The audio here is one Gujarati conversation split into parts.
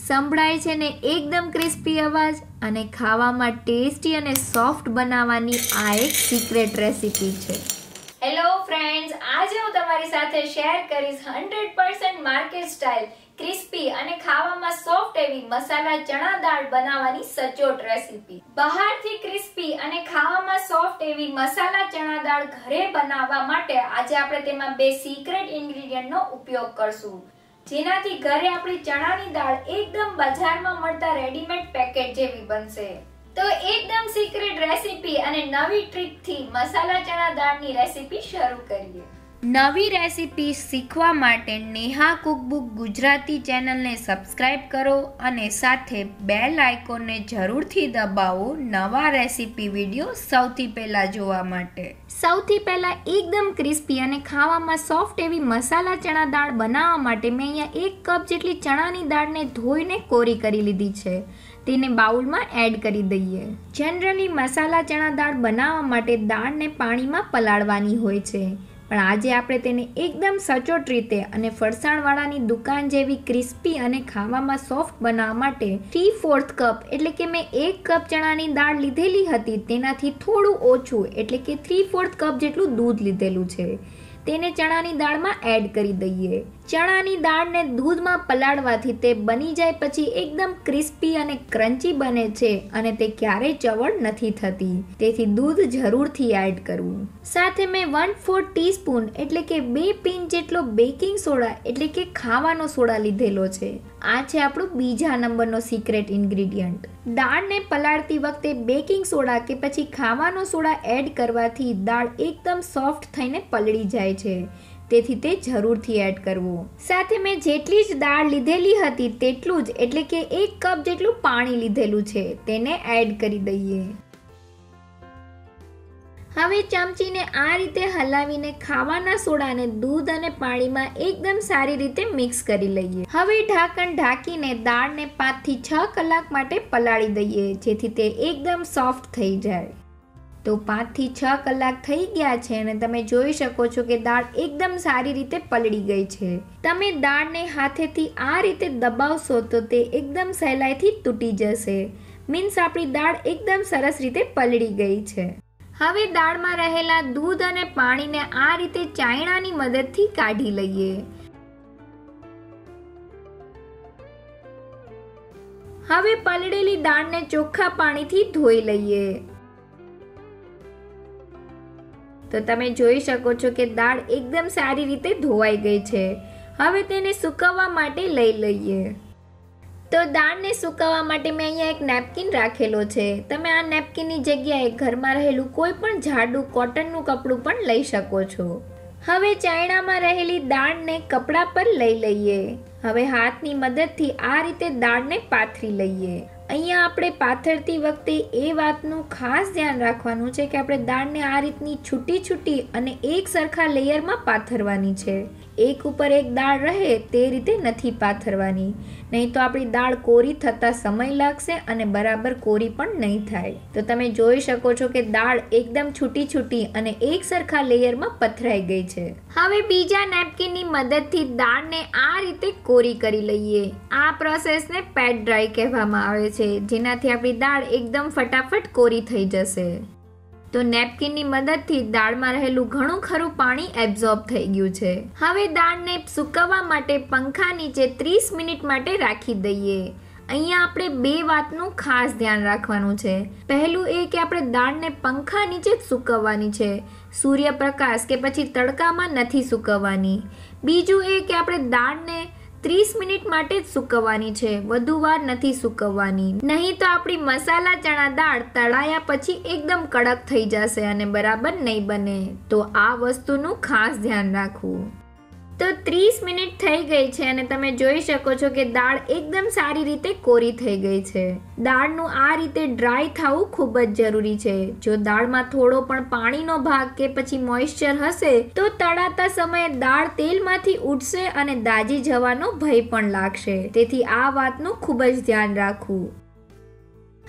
સંભળાય છે ને એકદમ ક્રિસ્પી અવાજ અને ખાવામાં ટેસ્ટી અને સોફ્ટ બનાવવાની આ એક સિક્રેટ રેસીપી છે હેલો ફ્રેન્ડ્સ આજે હું તમારી સાથે શેર કરીશ 100% માર્કેટ સ્ટાઇલ ક્રિસ્પી અને ખાવામાં સોફ્ટ એવી મસાલા ચણા દાળ બનાવવાની સચોટ રેસીપી બહારથી ક્રિસ્પી અને ખાવામાં સોફ્ટ એવી મસાલા ચણા દાળ ઘરે બનાવવા માટે આજે આપણે તેમાં બે સિક્રેટ ઇન્ગ્રેડિયન્ટનો ઉપયોગ કરશું જેનાથી ઘરે આપણી ચણાની દાળ એકદમ બજારમાં મળતા રેડીમેડ પેકેટ જેવી બનશે તો એકદમ સિક્રેટ રેસીપી અને નવી થી મસાલા ચણા દાળની રેસીપી શરૂ કરીએ નવી રેસીપી શીખવા માટે નેહા કુકબુક ગુજરાતી ચેનલને સબસ્ક્રાઇબ કરો અને સાથે બેલ આઇકોનને જરૂરથી દબાવો નવા રેસિપી વિડીયો સૌથી પહેલાં જોવા માટે સૌથી પહેલાં એકદમ ક્રિસ્પી અને ખાવામાં સોફ્ટ એવી મસાલા ચણા દાળ બનાવવા માટે મેં અહીંયા એક કપ જેટલી ચણાની દાળને ધોઈને કોરી કરી લીધી છે તેને બાઉલમાં એડ કરી દઈએ જનરલી મસાલા ચણા દાળ બનાવવા માટે દાળને પાણીમાં પલાળવાની હોય છે પણ આજે આપણે તેને એકદમ સચોટ રીતે અને ફરસાણવાળાની દુકાન જેવી ક્રિસ્પી અને ખાવામાં સોફ્ટ બનાવવા માટે થ્રી ફોર્થ કપ એટલે કે મેં એક કપ ચણાની દાળ લીધેલી હતી તેનાથી થોડું ઓછું એટલે કે થ્રી ફોર્થ કપ જેટલું દૂધ લીધેલું છે તેને ચણાની દાળમાં એડ કરી દઈએ ચણાની દાળને દૂધમાં પલાળવાથી તે બની જાય પછી એકદમ ક્રિસ્પી અને ક્રંચી બને છે અને તે ક્યારેય ચવળ નથી થતી તેથી દૂધ જરૂરથી એડ કરવું સાથે મેં વન ફોર ટીસ્પૂન એટલે કે બે પિન જેટલો બેકિંગ સોડા એટલે કે ખાવાનો સોડા લીધેલો છે આ છે આપણો બીજા નંબરનો સિક્રેટ ઇન્ગ્રીડિયન્ટ દાળને પલાળતી વખતે બેકિંગ સોડા કે પછી ખાવાનો સોડા એડ કરવાથી દાળ એકદમ સોફ્ટ થઈને પલળી જાય છે તેથી તે જરૂરથી એડ કરવું સાથે મેં જેટલી જ દાળ લીધેલી હતી તેટલું જ એટલે કે એક કપ જેટલું પાણી લીધેલું છે તેને એડ કરી દઈએ હવે ચમચીને આ રીતે હલાવીને ખાવાના સોડાને દૂધ અને પાણીમાં એકદમ સારી રીતે મિક્સ કરી લઈએ હવે ઢાંકણ ઢાંકીને દાળને પાંચથી છ કલાક માટે પલાળી દઈએ જેથી તે એકદમ સોફ્ટ થઈ જાય તો પાંચથી છ કલાક થઈ ગયા છે અને તમે જોઈ શકો છો કે દાળ એકદમ સારી રીતે પલળી ગઈ છે તમે દાળને હાથેથી આ રીતે દબાવશો તો તે એકદમ સહેલાઈથી તૂટી જશે મીન્સ આપણી દાળ એકદમ સરસ રીતે પલળી ગઈ છે હવે દાળમાં રહેલા દૂધ અને પાણીને આ રીતે ચાયણાની મદદથી કાઢી લઈએ હવે પલળેલી દાળને ચોખ્ખા પાણીથી ધોઈ લઈએ તો તમે જોઈ શકો છો કે દાળ એકદમ સારી રીતે ધોવાઈ ગઈ છે હવે તેને સૂકવવા માટે લઈ લઈએ તો દાળને સૂકવવા માટે મેં અહીંયા એક નેપકિન રાખેલો છે તમે આ નેપકિનની જગ્યાએ ઘરમાં રહેલું કોઈ પણ જાડું કોટનનું કપડું પણ લઈ શકો છો હવે ચાયણામાં રહેલી દાળને કપડા પર લઈ લઈએ હવે હાથની મદદથી આ રીતે દાળને પાથરી લઈએ અહીંયા આપણે પાથરતી વખતે એ વાતનું ખાસ ધ્યાન રાખવાનું છે કે આપણે દાળને આ રીતની છૂટી છૂટી અને એક સરખા લેયરમાં પાથરવાની છે એક ઉપર એક દાળ રહે તે રીતે નથી પાથરવાની નહીં તો આપણી દાળ કોરી થતાં સમય લાગશે અને બરાબર કોરી પણ નહીં થાય તો તમે જોઈ શકો છો કે દાળ એકદમ છૂટી છૂટી અને એક સરખા લેયરમાં પથરાઈ ગઈ છે હવે બીજા નેપકિનની મદદથી દાળને આ રીતે કોરી કરી લઈએ આ પ્રોસેસને પેટ ડ્રાય કહેવામાં આવે છે જેનાથી આપણી દાળ એકદમ ફટાફટ કોરી થઈ જશે તો નેપકિનની મદદથી દાળમાં રહેલું ઘણું ખરું પાણી એબ્ઝોર્બ થઈ ગયું છે હવે દાળને સુકવવા માટે પંખા નીચે ત્રીસ મિનિટ માટે રાખી દઈએ અહીંયા આપણે બે વાતનું ખાસ ધ્યાન રાખવાનું છે પહેલું એ કે આપણે દાળને પંખા નીચે જ સૂકવવાની છે સૂર્યપ્રકાશ કે પછી તડકામાં નથી સૂકવવાની બીજું એ કે આપણે દાળને ત્રીસ મિનિટ માટે જ સુકવવાની છે વધુ વાર નથી સુકવવાની નહીં તો આપણી મસાલા ચણા દાળ તળાયા પછી એકદમ કડક થઈ જશે અને બરાબર નહીં બને તો આ વસ્તુનું ખાસ ધ્યાન રાખવું તો ત્રીસ મિનિટ થઈ ગઈ છે અને તમે જોઈ શકો છો કે દાળ એકદમ સારી રીતે કોરી થઈ ગઈ છે દાળનું આ રીતે ડ્રાય થવું ખૂબ જ જરૂરી છે જો દાળમાં થોડો પણ પાણીનો ભાગ કે પછી મોઇશ્ચર હશે તો તળાતા સમયે દાળ તેલમાંથી ઉઠશે અને દાજી જવાનો ભય પણ લાગશે તેથી આ વાતનું ખૂબ જ ધ્યાન રાખવું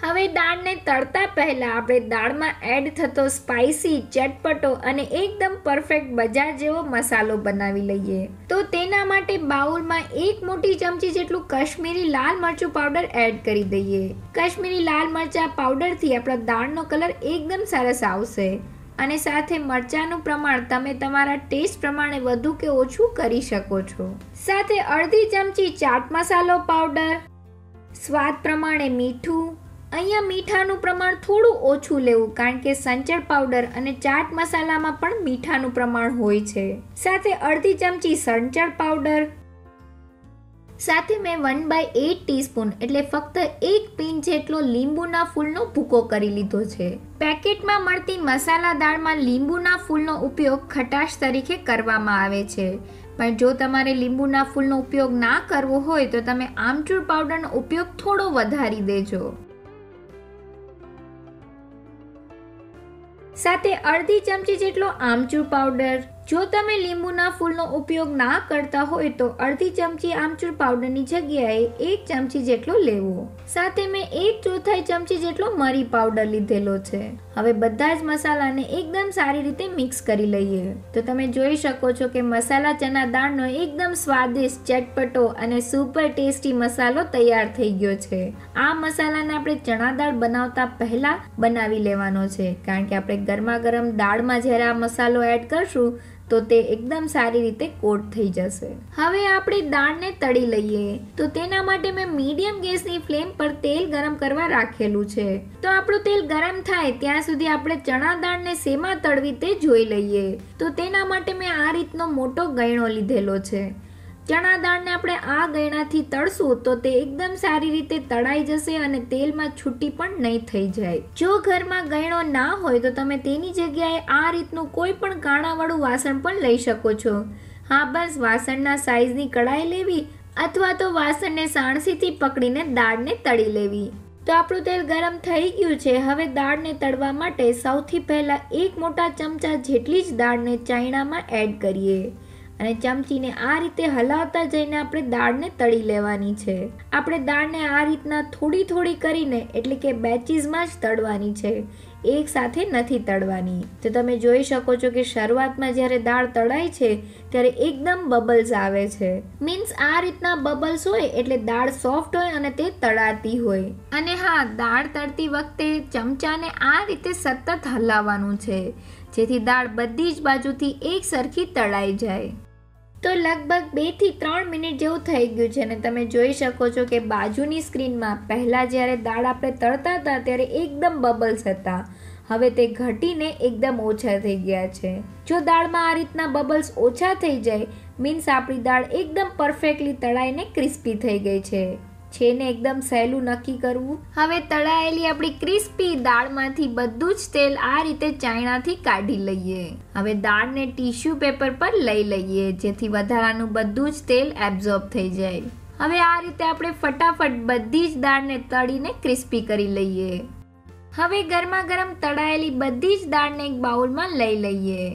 હવે દાળને તળતા પહેલાં આપણે દાળમાં એડ થતો સ્પાઇસી ચટપટો અને એકદમ પરફેક્ટ બજાર જેવો મસાલો બનાવી લઈએ તો તેના માટે બાઉલમાં એક મોટી ચમચી જેટલું કાશ્મીરી લાલ મરચું પાવડર એડ કરી દઈએ કાશ્મીરી લાલ મરચા પાવડરથી આપણા દાળનો કલર એકદમ સરસ આવશે અને સાથે મરચાંનું પ્રમાણ તમે તમારા ટેસ્ટ પ્રમાણે વધુ કે ઓછું કરી શકો છો સાથે અડધી ચમચી ચાટ મસાલો પાવડર સ્વાદ પ્રમાણે મીઠું અહીંયા મીઠાનું પ્રમાણ થોડું ઓછું લેવું કારણ કે સંચળ પાવડર અને ચાટ મસાલામાં પણ મીઠાનું પ્રમાણ હોય છે સાથે અડધી ચમચી સંચળ પાવડર સાથે મેં વન બાય એટ ટીસ્પૂન એટલે ફક્ત એક પિંચ જેટલો લીંબુના ફૂલનો ભૂકો કરી લીધો છે પેકેટમાં મળતી મસાલા દાળમાં લીંબુના ફૂલનો ઉપયોગ ખટાશ તરીકે કરવામાં આવે છે પણ જો તમારે લીંબુના ફૂલનો ઉપયોગ ના કરવો હોય તો તમે આમચૂર પાવડરનો ઉપયોગ થોડો વધારી દેજો સાથે અડધી ચમચી જેટલો આમચૂર પાવડર જો તમે લીંબુના ફૂલનો ઉપયોગ ના કરતા હોય તો અડધી ચમચી આમચૂર પાવડરની જગ્યાએ એક ચમચી જેટલો લેવો સાથે મેં એક ચોથાઈ ચમચી જેટલો મરી પાવડર લીધેલો છે હવે બધા જ મસાલાને એકદમ સારી રીતે મિક્સ કરી લઈએ તો તમે જોઈ શકો છો કે મસાલા ચના દાળનો એકદમ સ્વાદિષ્ટ ચટપટો અને સુપર ટેસ્ટી મસાલો તૈયાર થઈ ગયો છે આ મસાલાને આપણે ચણા દાળ બનાવતા પહેલા બનાવી લેવાનો છે કારણ કે આપણે ગરમા ગરમ દાળમાં જ્યારે આ મસાલો એડ કરશું તો તે એકદમ સારી રીતે કોટ થઈ જશે હવે આપણે દાળને તળી લઈએ તો તેના માટે મેં મીડિયમ ગેસની ફ્લેમ પર તેલ ગરમ કરવા રાખેલું છે તો આપણું તેલ ગરમ થાય ત્યાં સુધી આપણે ચણા દાળને શેમાં તળવી તે જોઈ લઈએ તો તેના માટે મેં આ રીતનો મોટો ગયણો લીધેલો છે ચણા દાળને આપણે આ ગયણાથી તળશું તો તે એકદમ સારી રીતે તળાઈ જશે અને તેલમાં છૂટી પણ નહીં થઈ જાય જો ઘરમાં ગયણો ના હોય તો તમે તેની જગ્યાએ આ રીતનું કોઈ પણ કાણાવાળું વાસણ પણ લઈ શકો છો હા બસ વાસણના સાઇઝની કડાઈ લેવી અથવા તો વાસણને સાણસીથી પકડીને દાળને તળી લેવી તો આપણું તેલ ગરમ થઈ ગયું છે હવે દાળને તળવા માટે સૌથી પહેલાં એક મોટા ચમચા જેટલી જ દાળને ચાઈણામાં એડ કરીએ અને ચમચીને આ રીતે હલાવતા જઈને આપણે દાળને તળી લેવાની છે આપણે દાળને આ રીતના થોડી થોડી કરીને એટલે કે બેચીસમાં જ તળવાની છે એક સાથે નથી તળવાની તો તમે જોઈ શકો છો કે શરૂઆતમાં જ્યારે દાળ તળાય છે ત્યારે એકદમ બબલ્સ આવે છે મીન્સ આ રીતના બબલ્સ હોય એટલે દાળ સોફ્ટ હોય અને તે તળાતી હોય અને હા દાળ તળતી વખતે ચમચાને આ રીતે સતત હલાવવાનું છે જેથી દાળ બધી જ બાજુથી એક સરખી તળાઈ જાય તો લગભગ બે થી ત્રણ મિનિટ જેવું થઈ ગયું છે અને તમે જોઈ શકો છો કે બાજુની સ્ક્રીનમાં પહેલાં જ્યારે દાળ આપણે તળતા હતા ત્યારે એકદમ બબલ્સ હતા હવે તે ઘટીને એકદમ ઓછા થઈ ગયા છે જો દાળમાં આ રીતના બબલ્સ ઓછા થઈ જાય મીન્સ આપણી દાળ એકદમ પરફેક્ટલી તળાઈને ક્રિસ્પી થઈ ગઈ છે છે ને એકદમ સહેલું નક્કી કરવું હવે તળાયેલી આપણી ક્રિસ્પી દાળમાંથી બધું જ તેલ આ રીતે ચાયણાથી કાઢી લઈએ હવે દાળને ટીશ્યુ પેપર પર લઈ લઈએ જેથી વધારાનું બધું જ તેલ એબ્ઝોર્બ થઈ જાય હવે આ રીતે આપણે ફટાફટ બધી જ દાળને તળીને ક્રિસ્પી કરી લઈએ હવે ગરમા ગરમ તળાયેલી બધી જ દાળને એક બાઉલમાં લઈ લઈએ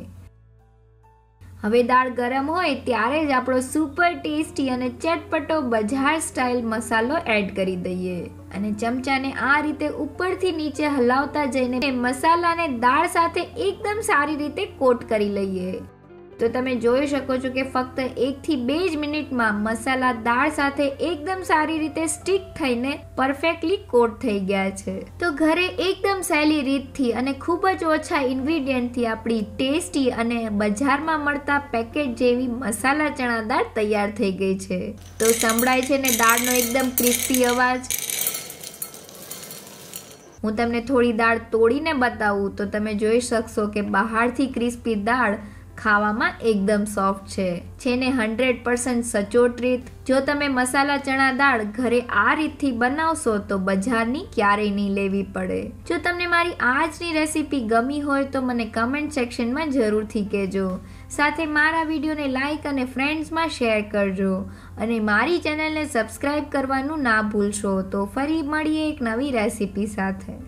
હવે દાળ ગરમ હોય ત્યારે જ આપણો સુપર ટેસ્ટી અને ચટપટો બજાર સ્ટાઇલ મસાલો એડ કરી દઈએ અને ચમચાને આ રીતે ઉપરથી નીચે હલાવતા જઈને મસાલાને દાળ સાથે એકદમ સારી રીતે કોટ કરી લઈએ તો તમે જોઈ શકો છો કે ફક્ત એકથી બે જ મિનિટમાં મસાલા દાળ સાથે એકદમ સારી રીતે સ્ટીક થઈને પરફેક્ટલી કોટ થઈ ગયા છે તો ઘરે એકદમ સહેલી રીતથી અને ખૂબ જ ઓછા ઇન્ગ્રીડિયન્ટથી આપણી ટેસ્ટી અને બજારમાં મળતા પેકેટ જેવી મસાલા ચણા દાળ તૈયાર થઈ ગઈ છે તો સંભળાય છે ને દાળનો એકદમ ક્રિસ્પી અવાજ હું તમને થોડી દાળ તોડીને બતાવું તો તમે જોઈ શકશો કે બહારથી ક્રિસ્પી દાળ ખાવામાં એકદમ સોફ્ટ છે જેને હંડ્રેડ પર્સન્ટ સચોટ રીત જો તમે મસાલા ચણા દાળ ઘરે આ રીતથી બનાવશો તો બજારની ક્યારેય નહીં લેવી પડે જો તમને મારી આજની રેસીપી ગમી હોય તો મને કમેન્ટ સેક્શનમાં જરૂરથી કહેજો સાથે મારા વિડીયોને લાઇક અને ફ્રેન્ડ્સમાં શેર કરજો અને મારી ચેનલને સબસ્ક્રાઇબ કરવાનું ના ભૂલશો તો ફરી મળીએ એક નવી રેસીપી સાથે